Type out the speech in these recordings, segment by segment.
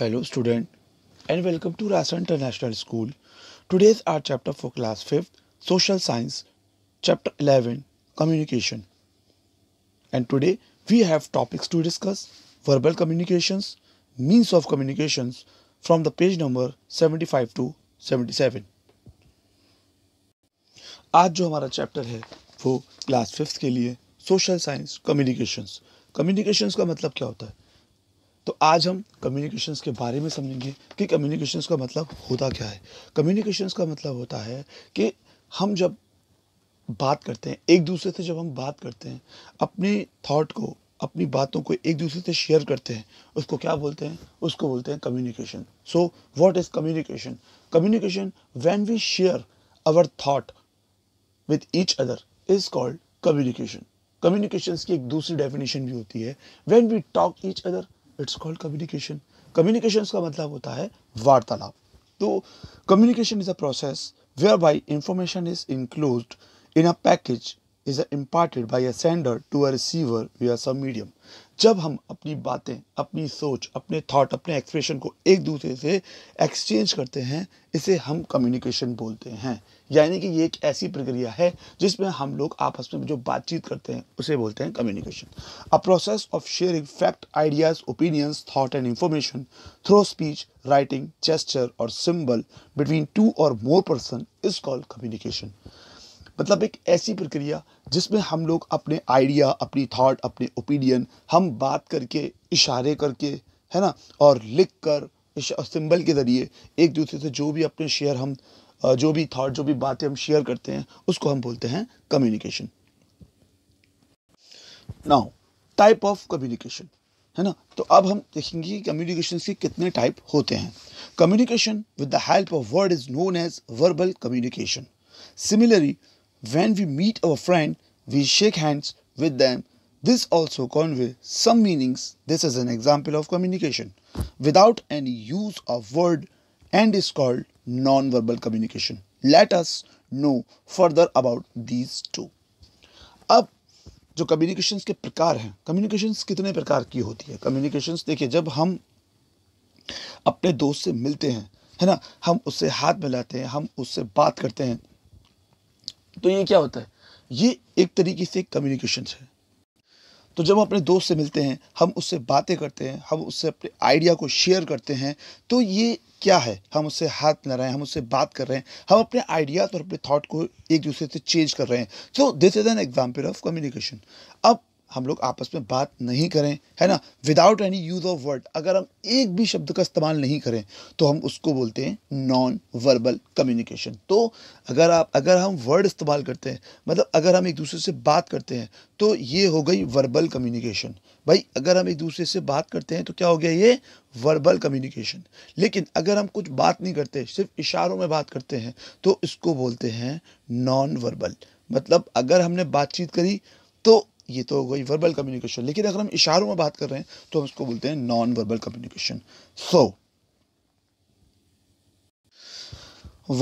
Hello student and welcome to Rasa international school today's our chapter for class fifth social science chapter eleven communication and today we have topics to discuss verbal communication means of communication from the page number seventy five to seventy seven आज जो हमारा chapter है वो class fifth के लिए social science communication communication का मतलब क्या होता है तो आज हम कम्युनिकेशंस के बारे में समझेंगे कि कम्युनिकेशंस का मतलब होता क्या है कम्युनिकेशंस का मतलब होता है कि हम जब बात करते हैं एक दूसरे से जब हम बात करते हैं अपने थॉट को अपनी बातों को एक दूसरे से शेयर करते हैं उसको क्या बोलते हैं उसको बोलते हैं communication so what is communication communication when we share our thought with each other is called communication communications की एक दूसरी डेफिनेशन भी होती है when we talk each other it's called communication communication का मतलब होता है वार्तालाप तो communication is a process where by information is include in a package is imparted by a sender to a receiver via some medium जब हम अपनी बातें अपनी सोच अपने थाट अपने एक्सप्रेशन को एक दूसरे से एक्सचेंज करते हैं इसे हम कम्युनिकेशन बोलते हैं यानी कि ये एक ऐसी प्रक्रिया है जिसमें हम लोग आपस में जो बातचीत करते हैं उसे बोलते हैं communication a process of sharing fact ideas opinions thought and information through speech writing gesture or symbol between two or more person is called communication मतलब एक ऐसी प्रक्रिया जिसमें हम लोग अपने आइडिया अपनी थॉट अपने ओपिनियन हम बात करके इशारे करके है ना और लिख कर सिंबल के ज़रिए एक दूसरे से जो भी अपने शेयर हम जो भी थाट जो भी बातें हम शेयर करते हैं उसको हम बोलते हैं communication now type of communication है ना तो अब हम देखेंगे कि कम्युनिकेशन के कितने टाइप होते हैं communication with the help of word is known as verbal communication similarly when we meet our friend we shake hands with them. This also convey some meanings this is an example of communication without any use of word and is called non-verbal communication. Let us know further about these two. अब जो communications के प्रकार हैं communications कितने प्रकार की होती है communications देखिए जब हम अपने दोस्त से मिलते हैं है ना हम उससे हाथ मिलाते हैं हम उससे बात करते हैं तो ये क्या होता है ये एक तरीके से कम्युनिकेशन है तो जब हम अपने दोस्त से मिलते हैं हम उससे बातें करते हैं हम उससे अपने आइडिया को शेयर करते हैं तो ये क्या है हम उससे हाथ मिला रहे हैं हम उससे बात कर रहे हैं हम अपने आइडियाज और अपने थॉट को एक दूसरे से चेंज कर रहे हैं so this is an example of communication अब हम लोग आपस में बात नहीं करें है ना without any use of word अगर हम एक भी शब्द का इस्तेमाल नहीं करें तो हम उसको बोलते हैं नॉन वर्बल कम्युनिकेशन तो अगर आप अगर हम वर्ड इस्तेमाल करते हैं मतलब अगर हम एक दूसरे से बात करते हैं तो ये हो गई वर्बल कम्युनिकेशन भाई अगर हम एक दूसरे से बात करते हैं तो क्या हो गया ये वर्बल कम्युनिकेशन लेकिन अगर हम कुछ बात नहीं करते सिर्फ इशारों में बात करते हैं तो इसको बोलते हैं नॉन वर्बल मतलब अगर हमने बातचीत करी तो ये तो हो गई वर्बल कम्युनिकेशन लेकिन अगर हम इशारों में बात कर रहे हैं तो हम इसको बोलते हैं non verbal communication so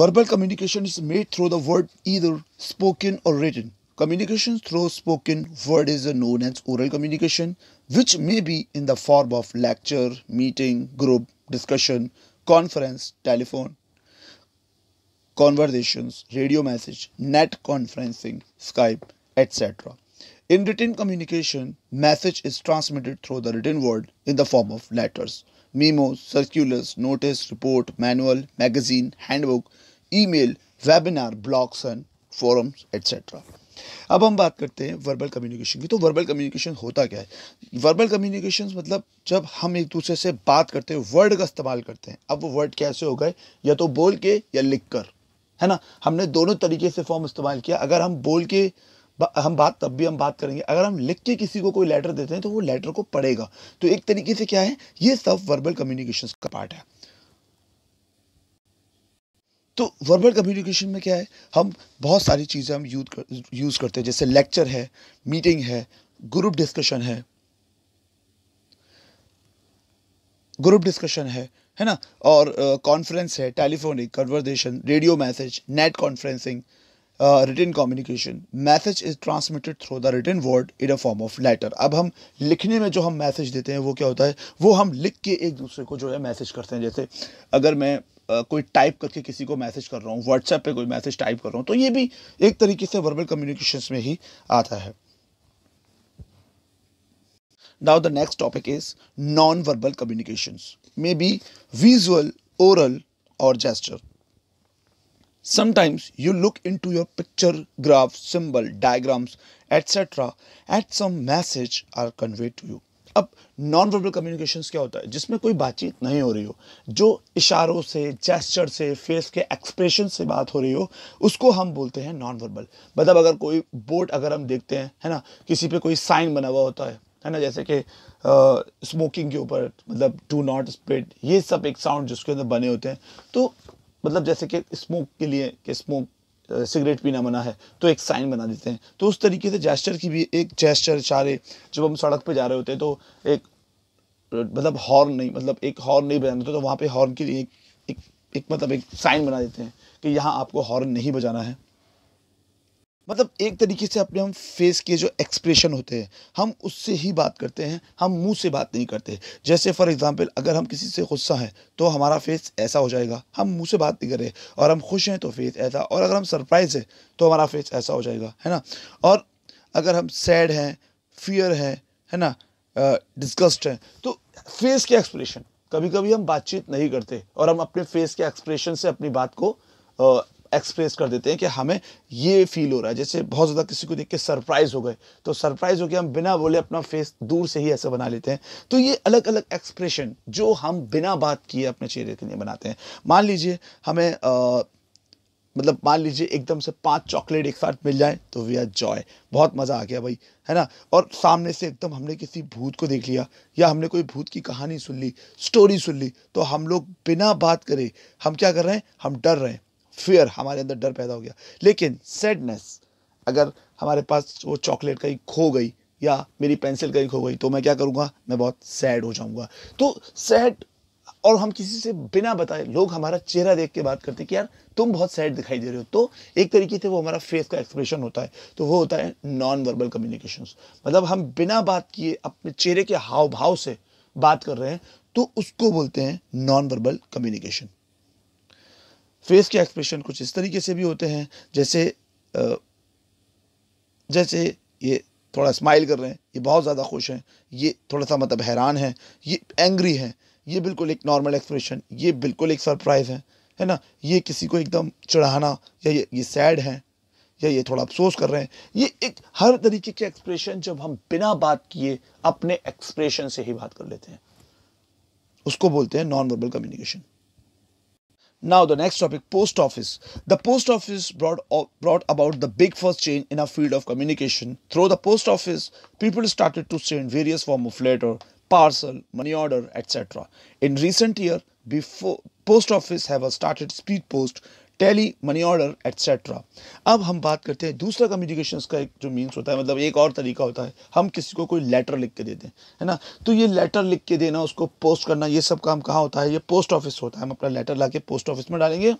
verbal communication is made through the word either spoken or written communication through spoken word is known as oral communication which may be in the form of lecture meeting group discussion conference telephone conversation radio message net conferencing Skype etcetera In written communication, message is transmitted through the written word in the form of letters, memos, circulars, notice, report, manual, magazine, handbook, email, webinar blogs and forums etcetera अब हम बात करते हैं verbal communication की तो verbal communication होता क्या है वर्बल कम्युनिकेशन मतलब जब हम एक दूसरे से बात करते हैं वर्ड का इस्तेमाल करते हैं अब वो वर्ड कैसे हो गए या तो बोल के या लिख कर है ना हमने दोनों तरीके से फॉर्म इस्तेमाल किया अगर हम बोल के हम बात तब भी हम बात करेंगे अगर हम लिख के किसी को कोई लेटर देते हैं तो वो लेटर को पढ़ेगा तो एक तरीके से क्या है ये सब वर्बल कम्युनिकेशन का पार्ट है तो वर्बल कम्युनिकेशन में क्या है हम बहुत सारी चीज़ें हम यूज कर, यूज़ करते हैं जैसे लेक्चर है मीटिंग है ग्रुप डिस्कशन है ग्रुप डिस्कशन है है ना और कॉन्फ्रेंस uh, है telephonic conversation radio message net conferencing written communication message is transmitted through the written word in a form of letter अब हम लिखने में जो हम मैसेज देते हैं वो क्या होता है वो हम लिख के एक दूसरे को जो है मैसेज करते हैं जैसे अगर मैं Uh, कोई टाइप करके किसी को मैसेज कर रहा हूँ व्हाट्सएप पे कोई मैसेज टाइप कर रहा हूँ तो ये भी एक तरीके से वर्बल कम्युनिकेशन में ही आता है now the next topic is non verbal communication may be visual oral or gesture Sometimes you look into your picture, graph, symbol, diagrams, etc. at some message are conveyed to you. अब non verbal communication क्या होता है जिसमें कोई बातचीत नहीं हो रही हो जो इशारों से जेस्चर से फेस के एक्सप्रेशन से बात हो रही हो उसको हम बोलते हैं नॉन वर्बल मतलब अगर कोई बोर्ड अगर हम देखते हैं है ना किसी पे कोई साइन बना हुआ होता है है ना जैसे कि स्मोकिंग के ऊपर मतलब टू नॉट स्प्रेड ये सब एक साउंड जिसके अंदर बने होते हैं तो मतलब जैसे कि स्मोक के लिए कि स्मोक सिगरेट पीना मना है तो एक साइन बना देते हैं तो उस तरीके से जेस्टर की भी एक जेस्टर इशारे जब हम सड़क पर जा रहे होते हैं तो एक मतलब हॉर्न नहीं मतलब एक हॉर्न नहीं बजाना होता तो वहाँ पर हॉर्न के लिए एक, एक एक मतलब एक साइन बना देते हैं कि यहाँ आपको हॉर्न नहीं बजाना है मतलब एक तरीके से अपने हम फेस के जो एक्सप्रेशन होते हैं हम उससे ही बात करते हैं हम मुंह से बात नहीं करते जैसे फॉर एग्जांपल अगर हम किसी से गुस्सा हैं तो हमारा फेस ऐसा हो जाएगा हम मुंह से बात नहीं करें और हम खुश हैं तो फेस ऐसा और अगर हम सरप्राइज हैं तो हमारा फेस ऐसा हो जाएगा है ना और अगर हम सैड हैं फियर हैं है ना डिस्कस्ड हैं तो फेस के एक्सप्रेशन कभी कभी हम बातचीत नहीं करते और हम अपने फेस के एक्सप्रेशन से अपनी बात को एक्सप्रेस कर देते हैं कि हमें ये फील हो रहा है जैसे बहुत ज़्यादा किसी को देख के सरप्राइज हो गए तो सरप्राइज हो के हम बिना बोले अपना फेस दूर से ही ऐसा बना लेते हैं तो ये अलग अलग एक्सप्रेशन जो हम बिना बात किए अपने चेहरे के लिए बनाते हैं मान लीजिए हमें आ, मतलब मान लीजिए एकदम से पांच चॉकलेट एक साथ मिल जाए तो वी आर जॉय बहुत मज़ा आ गया भाई है ना और सामने से एकदम हमने किसी भूत को देख लिया या हमने कोई भूत की कहानी सुन ली स्टोरी सुन ली तो हम लोग बिना बात करे हम क्या कर रहे हैं हम डर रहे हैं फियर हमारे अंदर डर पैदा हो गया लेकिन सैडनेस अगर हमारे पास वो चॉकलेट कहीं खो गई या मेरी पेंसिल कहीं खो गई तो मैं क्या करूँगा मैं बहुत सैड हो जाऊँगा तो सैड और हम किसी से बिना बताए लोग हमारा चेहरा देख के बात करते हैं कि यार तुम बहुत सैड दिखाई दे रहे हो तो एक तरीके से वो हमारा फेस का एक्सप्रेशन होता है तो वो होता है नॉन वर्बल कम्युनिकेशन मतलब हम बिना बात किए अपने चेहरे के हाव भाव से बात कर रहे हैं तो उसको बोलते हैं नॉन वर्बल कम्युनिकेशन फेस के एक्सप्रेशन कुछ इस तरीके से भी होते हैं जैसे जैसे ये थोड़ा स्माइल कर रहे हैं ये बहुत ज़्यादा खुश हैं ये थोड़ा सा मतलब हैरान है ये एंग्री हैं ये बिल्कुल एक नॉर्मल एक्सप्रेशन ये बिल्कुल एक सरप्राइज़ है है ना ये किसी को एकदम चढ़ाना या ये ये सैड है या ये थोड़ा अफसोस कर रहे हैं ये एक हर तरीके के एक्सप्रेशन जब हम बिना बात किए अपने एक्सप्रेशन से ही बात कर लेते हैं उसको बोलते हैं non verbal communication Now the next topic, post office. The post office brought brought about the big first change in our field of communication. Through the post office, people started to send various form of letter, parcel, money order, etc. In recent year, before post office have started speed post tally money order etcetera अब हम बात करते हैं दूसरा communication का एक जो means होता है मतलब एक और तरीका होता है हम किसी को कोई लेटर लिख के देते हैं है ना तो ये लेटर लिख के देना उसको पोस्ट करना ये सब काम कहाँ होता है ये पोस्ट ऑफिस होता है हम अपना लेटर ला पोस्ट ऑफिस में डालेंगे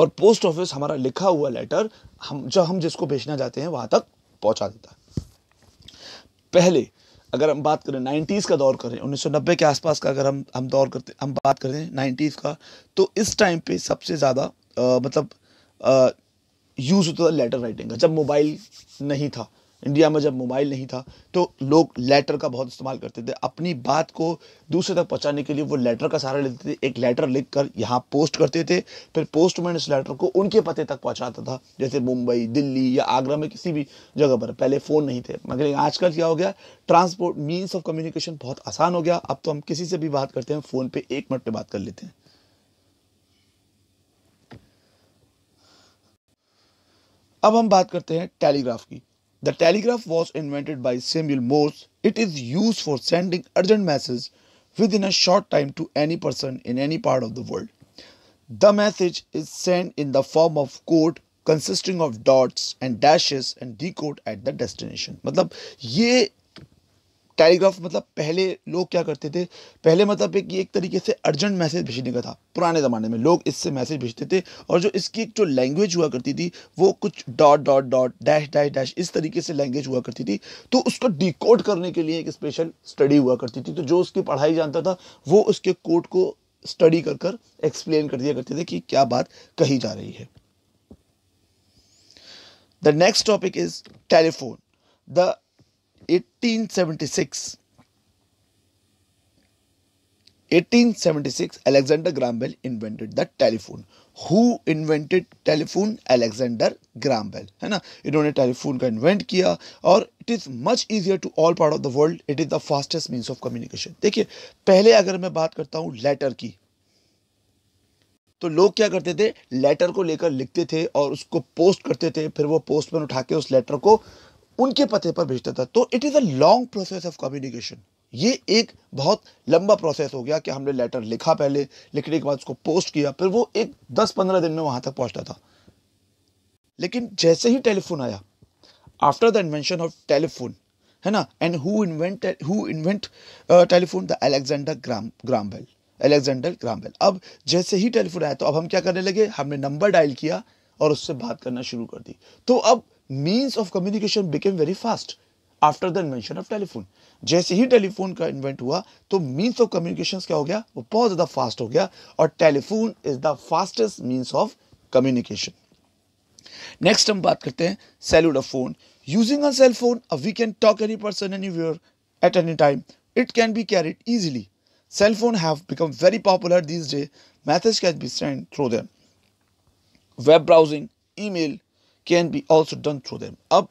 और पोस्ट ऑफिस हमारा लिखा हुआ लेटर हम जो हम जिसको भेजना चाहते हैं वहाँ तक पहुँचा देता है पहले अगर हम बात करें नाइन्टीज़ का दौर करें 1990 के आसपास का अगर हम हम दौर करते हम बात करें नाइन्टीज़ का तो इस टाइम पे सबसे ज़्यादा मतलब यूज़ होता था लेटर राइटिंग का जब मोबाइल नहीं था इंडिया में जब मोबाइल नहीं था तो लोग लेटर का बहुत इस्तेमाल करते थे अपनी बात को दूसरे तक पहुँचाने के लिए वो लेटर का सहारा लेते थे एक लेटर लिख कर यहाँ पोस्ट करते थे फिर पोस्टमैन इस लेटर को उनके पते तक पहुंचाता था जैसे मुंबई दिल्ली या आगरा में किसी भी जगह पर पहले फ़ोन नहीं थे मगर आजकल क्या हो गया ट्रांसपोर्ट मीन्स ऑफ कम्युनिकेशन बहुत आसान हो गया अब तो हम किसी से भी बात करते हैं फ़ोन पे एक मिनट में बात कर लेते हैं अब हम बात करते हैं टेलीग्राफ की The telegraph was invented by Samuel Morse. It is used for sending urgent messages within a short time to any person in any part of the world. The message is sent in the form of code consisting of dots and dashes and decode at the destination. मतलब ये telegraph मतलब पहले लोग क्या करते थे पहले मतलब एक एक तरीके से अर्जेंट मैसेज भेजने का था पुराने ज़माने में लोग इससे मैसेज भेजते थे और जो इसकी एक जो लैंग्वेज हुआ करती थी वो कुछ dot dot dot dash dash dash इस तरीके से लैंग्वेज हुआ करती थी तो उसको डिकोड करने के लिए एक स्पेशल स्टडी हुआ करती थी तो जो उसकी पढ़ाई जानता था वो उसके कोड को स्टडी कर कर एक्सप्लेन कर दिया करते थे कि क्या बात कही जा रही है the next topic is telephone the 1876 alexander graham bell invented the telephone who invented telephone alexander graham bell hai na इन्होंने telephone ka invent kiya aur it is much easier to all part of the world it is the fastest means of communication देखिए पहले अगर मैं बात करता hu letter की तो लोग क्या करते थे लेटर को लेकर लिखते थे और उसको पोस्ट करते थे फिर वो पोस्टमैन उठा के उस लेटर को उनके पते पर भेजता था तो it is a long process of communication ये एक बहुत लंबा प्रोसेस हो गया कि हमने लेटर लिखा पहले लिखने के बाद उसको पोस्ट किया फिर वो एक दस पंद्रह दिन में वहाँ तक पहुँचता था लेकिन जैसे ही टेलीफोन आया after the invention of telephone है ना and who invent who invent telephone the Alexander Graham Graham Bell Alexander Graham Bell अब जैसे ही टेलीफोन आया तो अब हम क्या करने लगे हमने नंबर डायल किया और उससे बात करना शुरू कर दी तो अब means of communication became very fast after the invention of telephone जैसे ही टेलीफोन का इन्वेंट हुआ तो मीन्स ऑफ कम्युनिकेशन क्या हो गया वो बहुत ज्यादा फास्ट हो गया और telephone is the fastest means of communication next हम बात करते हैं cellular phone using a cell phone we can talk any person any viewer at any time it can be carried easily cell phone have become very popular this day message can be send through them web browsing email can be also done through them अब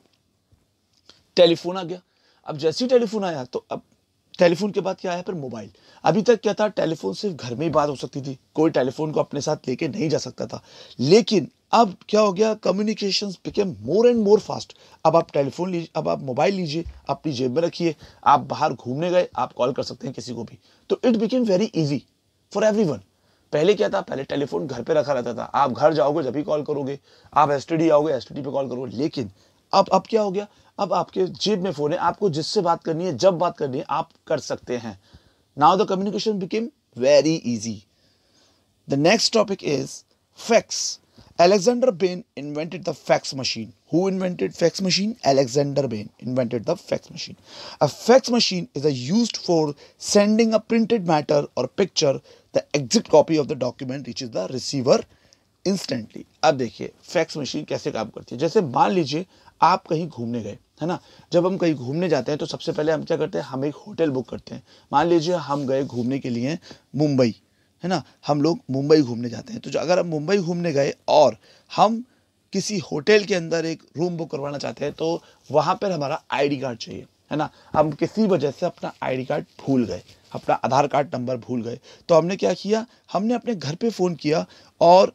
telephone आ गया अब जैसे ही telephone आया तो अब telephone के बाद क्या आया फिर मोबाइल अभी तक क्या था टेलीफोन सिर्फ घर में ही बात हो सकती थी कोई टेलीफोन को अपने साथ लेके नहीं जा सकता था लेकिन अब क्या हो गया communication became more and more fast अब आप टेलीफोन लीजिए अब आप मोबाइल लीजिए अपनी जेब में रखिए आप बाहर घूमने गए आप कॉल कर सकते हैं किसी को भी तो it became very easy for every पहले क्या था पहले टेलीफोन घर पे रखा रहता था आप घर जाओगे जब भी कॉल करोगे आप एस आओगे एस पे कॉल करोगे लेकिन अब अब क्या हो गया अब आपके जेब में फ़ोन है आपको जिससे बात करनी है जब बात करनी है आप कर सकते हैं now the communication became very easy the next topic is fax Alexander Bain invented the fax machine. Who invented fax machine? Alexander Bain invented the fax machine. A fax machine is a used for sending a printed matter or picture. The exact copy of the document reaches the receiver instantly. अब देखिए fax machine कैसे काम करती है जैसे मान लीजिए आप कहीं घूमने गए है ना जब हम कहीं घूमने जाते हैं तो सबसे पहले हम क्या करते हैं हम एक होटल बुक करते हैं मान लीजिए हम गए घूमने के लिए मुंबई है ना हम लोग मुंबई घूमने जाते हैं तो जो अगर हम मुंबई घूमने गए और हम किसी होटल के अंदर एक रूम बुक करवाना चाहते हैं तो वहाँ पर हमारा आईडी कार्ड चाहिए है ना हम किसी वजह से अपना आईडी कार्ड भूल गए अपना आधार कार्ड नंबर भूल गए तो हमने क्या किया हमने अपने घर पे फ़ोन किया और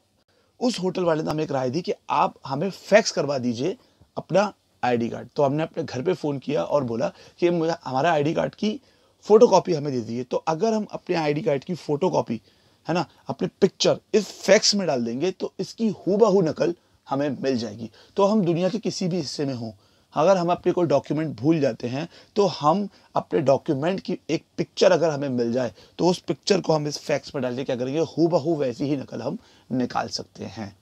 उस होटल वाले ने हमें एक राय दी कि आप हमें फैक्स करवा दीजिए अपना आईडी कार्ड तो हमने अपने घर पे फ़ोन किया और बोला कि हमारा आईडी कार्ड की फ़ोटो हमें दे दीजिए तो अगर हम अपने आईडी कार्ड की फ़ोटो है ना अपने पिक्चर इस फैक्स में डाल देंगे तो इसकी हूबहू नकल हमें मिल जाएगी तो हम दुनिया के किसी भी हिस्से में हों अगर हम अपने कोई डॉक्यूमेंट भूल जाते हैं तो हम अपने डॉक्यूमेंट की एक पिक्चर अगर हमें मिल जाए तो उस पिक्चर को हम इस फैक्स में डाल के क्या करेंगे हु बहू वैसी ही नकल हम निकाल सकते हैं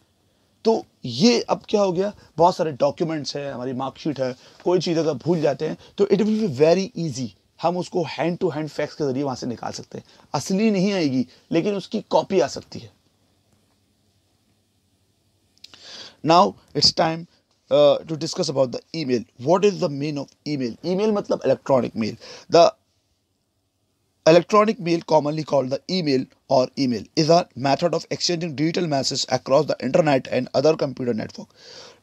तो ये अब क्या हो गया बहुत सारे डॉक्यूमेंट्स हैं हमारी मार्कशीट है कोई चीज़ अगर भूल जाते हैं तो it will be very easy हम उसको हैंड टू हैंड फैक्स के जरिए वहां से निकाल सकते हैं असली नहीं आएगी लेकिन उसकी कॉपी आ सकती है now it's time to discuss about the email what is the mean of email email मतलब electronic mail the electronic mail commonly called the email और email is a method of exchanging digital message across the internet and other computer network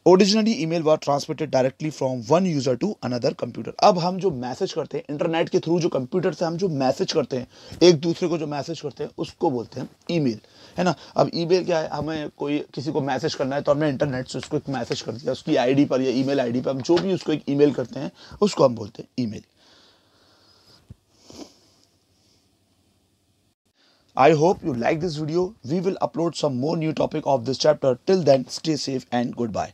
originally email were transmitted directly from one user to another computer अब हम जो message करते हैं internet के through जो computer से हम जो मैसेज करते हैं एक दूसरे को जो मैसेज करते हैं उसको बोलते हैं ईमेल है ना अब ईमेल क्या है हमें कोई किसी को मैसेज करना है तो हमने इंटरनेट से उसको एक मैसेज कर दिया उसकी आईडी पर या आई डी पर हम जो भी उसको एक मेल करते हैं उसको हम बोलते हैं email I hope you like this video. We will upload some more new topic of this chapter. Till then, stay safe and goodbye.